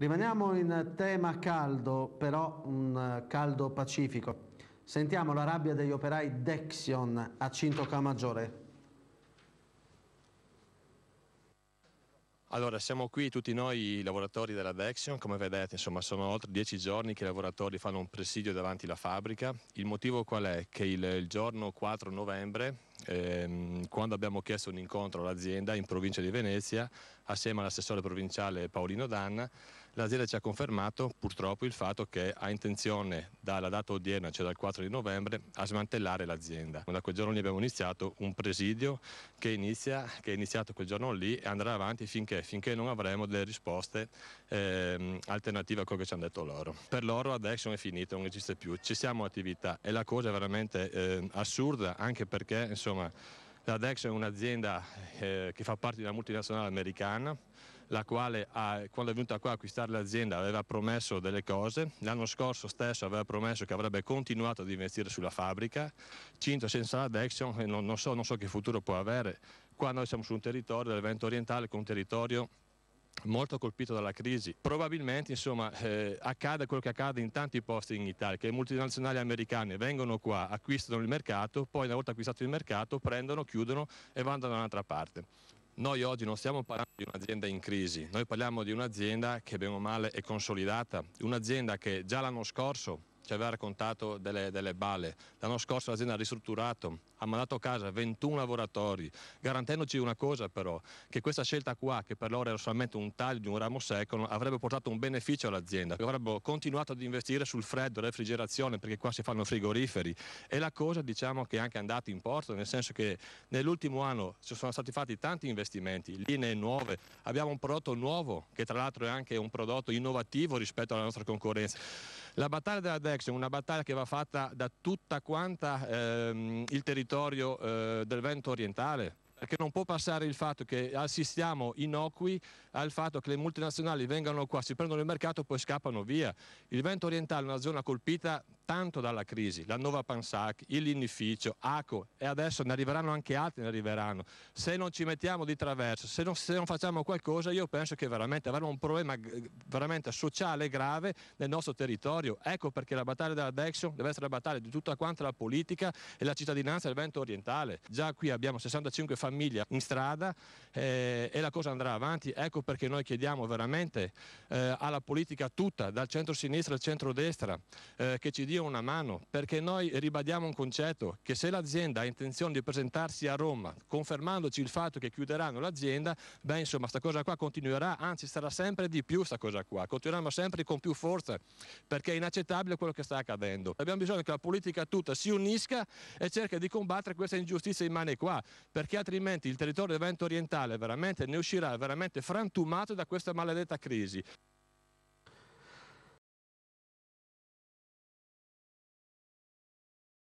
Rimaniamo in tema caldo, però un caldo pacifico. Sentiamo la rabbia degli operai Dexion a Cintoca Maggiore. Allora, siamo qui tutti noi lavoratori della Dexion, come vedete, insomma, sono oltre dieci giorni che i lavoratori fanno un presidio davanti alla fabbrica. Il motivo qual è? Che il, il giorno 4 novembre ehm, quando abbiamo chiesto un incontro all'azienda in provincia di Venezia, assieme all'assessore provinciale Paolino Danna, l'azienda ci ha confermato purtroppo il fatto che ha intenzione dalla data odierna, cioè dal 4 di novembre, a smantellare l'azienda. Da quel giorno lì abbiamo iniziato un presidio che, inizia, che è iniziato quel giorno lì e andrà avanti finché, finché non avremo delle risposte ehm, alternative a quello che ci hanno detto loro. Per loro adesso è finito, non esiste più, ci siamo attività e la cosa è veramente eh, assurda anche perché insomma, Insomma, la Dex è un'azienda eh, che fa parte di una multinazionale americana, la quale ha, quando è venuta qua a acquistare l'azienda aveva promesso delle cose, l'anno scorso stesso aveva promesso che avrebbe continuato ad investire sulla fabbrica, Cinto senza la Dexion non, non, so, non so che futuro può avere, qua noi siamo su un territorio del Vento Orientale, è un territorio molto colpito dalla crisi. Probabilmente insomma, eh, accade quello che accade in tanti posti in Italia, che le multinazionali americane vengono qua, acquistano il mercato, poi una volta acquistato il mercato prendono, chiudono e vanno da un'altra parte. Noi oggi non stiamo parlando di un'azienda in crisi, noi parliamo di un'azienda che bene o male è consolidata, un'azienda che già l'anno scorso ci aveva raccontato delle, delle balle. L'anno scorso l'azienda ha ristrutturato, ha mandato a casa 21 lavoratori, garantendoci una cosa però, che questa scelta qua, che per loro era solamente un taglio di un ramo secco, avrebbe portato un beneficio all'azienda, che avrebbero continuato ad investire sul freddo, refrigerazione, perché qua si fanno frigoriferi. E la cosa diciamo che è anche andata in porto, nel senso che nell'ultimo anno ci sono stati fatti tanti investimenti, linee nuove, abbiamo un prodotto nuovo, che tra l'altro è anche un prodotto innovativo rispetto alla nostra concorrenza. La battaglia della Dex è una battaglia che va fatta da tutta quanta ehm, il territorio eh, del vento orientale, perché non può passare il fatto che assistiamo innocui al fatto che le multinazionali vengano qua, si prendono il mercato e poi scappano via. Il vento orientale è una zona colpita tanto dalla crisi, la Nova Pansac, il Lignificio, ACO e adesso ne arriveranno anche altri, ne arriveranno. Se non ci mettiamo di traverso, se non, se non facciamo qualcosa, io penso che veramente avremo un problema eh, veramente sociale grave nel nostro territorio. Ecco perché la battaglia della Dexio deve essere la battaglia di tutta quanta la politica e la cittadinanza del vento orientale. Già qui abbiamo 65 famiglie in strada eh, e la cosa andrà avanti. Ecco perché noi chiediamo veramente eh, alla politica tutta, dal centro-sinistra al centro-destra, eh, che ci dia una mano, perché noi ribadiamo un concetto che se l'azienda ha intenzione di presentarsi a Roma, confermandoci il fatto che chiuderanno l'azienda, beh insomma sta cosa qua continuerà, anzi sarà sempre di più sta cosa qua, continueremo sempre con più forza, perché è inaccettabile quello che sta accadendo. Abbiamo bisogno che la politica tutta si unisca e cerchi di combattere questa ingiustizia immane qua, perché altrimenti il territorio del Vento orientale veramente ne uscirà veramente frantumato da questa maledetta crisi.